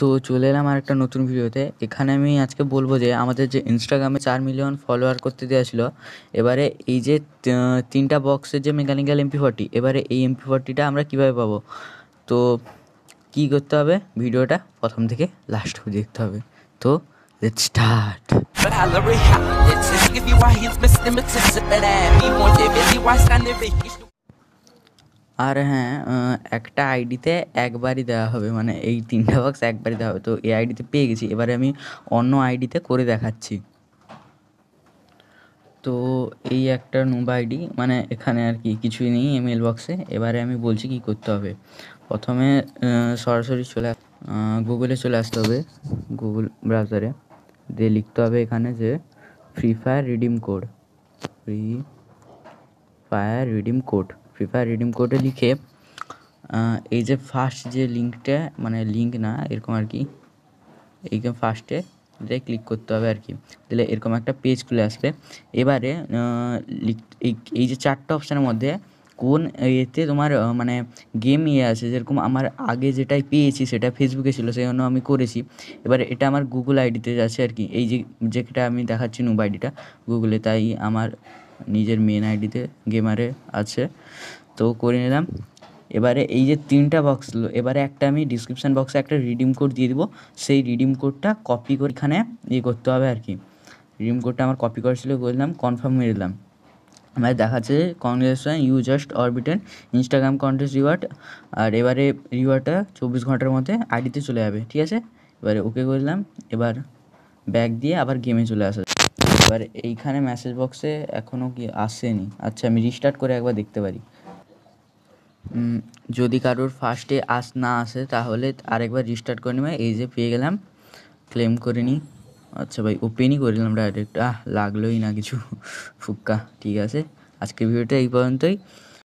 তো চলে এলাম আর একটা নতুন ভিডিওতে এখানে আমি আজকে বলবো যে আমাদের যে ইনস্টাগ্রামে চার মিলিয়ন ফলোয়ার করতে দেওয়া ছিল এবারে এই যে তিনটা বক্সের যে মেকানিক্যাল এমপি ফর্টি এবারে এই এমপি ফর্টিটা আমরা কীভাবে পাবো তো কি করতে হবে ভিডিওটা প্রথম থেকে লাস্ট দেখতে হবে তো Let's start. standing, আর হ্যাঁ একটা আইডিতে একবারই দেওয়া হবে মানে এই তিনটা বক্স একবারই দেওয়া হবে তো এই আইডিতে পেয়ে গেছি এবারে আমি অন্য আইডিতে করে দেখাচ্ছি তো এই একটা নোবা আইডি মানে এখানে আর কি কিছুই নেই ইমেল বক্সে এবারে আমি বলছি কি করতে হবে প্রথমে সরাসরি চলে গুগলে চলে আসতে হবে গুগল ব্রাউজারে দিয়ে লিখতে হবে এখানে যে free fire redeem code free fire redeem code free fire redeem কোডে লিখে এই যে ফার্স্ট যে লিঙ্কটা মানে লিঙ্ক না এরকম আর কি এইরকম ফার্স্টে এটাই ক্লিক করতে হবে আর কি তাহলে এরকম একটা পেজ খুলে আসবে এবারে এই যে চারটা অপশানের মধ্যে কোন এতে তোমার মানে গেম ইয়ে আছে যেরকম আমার আগে যেটাই পেয়েছি সেটা ফেসবুকে ছিল সেই জন্য আমি করেছি এবার এটা আমার গুগল আইডিতে আছে আর কি এই যে যেটা আমি দেখাচ্ছি নুব আইডিটা গুগলে তাই আমার নিজের মেন আইডিতে গেমারে আছে তো করে নিলাম এবারে এই যে তিনটা বক্স এবারে একটা আমি ডিসক্রিপশান বক্সে একটা রিডিম কোড দিয়ে দেবো সেই রিডিম কোডটা কপি করে এখানে ইয়ে করতে হবে আর কি রিডিম কোডটা আমার কপি করা ছিল করলাম কনফার্ম মেরে দিলাম আমার দেখাচ্ছে congratulation you just obtained Instagram contest reward আর এবারে রিওয়ার্ডটা চব্বিশ ঘন্টার মধ্যে আইডিতে চলে যাবে ঠিক আছে এবারে ওকে করলাম এবার ব্যাগ দিয়ে আবার গেমে চলে আসা এবার এইখানে মেসেজ বক্সে এখনও কি আসেনি আচ্ছা আমি রিস্টার্ট করে একবার দেখতে পারি যদি কারোর ফার্স্টে আস না আসে তাহলে আরেকবার রিস্টার্ট করে নেবে এই যে পেয়ে গেলাম ক্লেম করে নিই আচ্ছা ভাই ওপেনই করে দিলাম ডাইরেক্ট আহ লাগলোই না কিছু ফুক্কা ঠিক আছে আজকের ভিডিওটা এই পর্যন্তই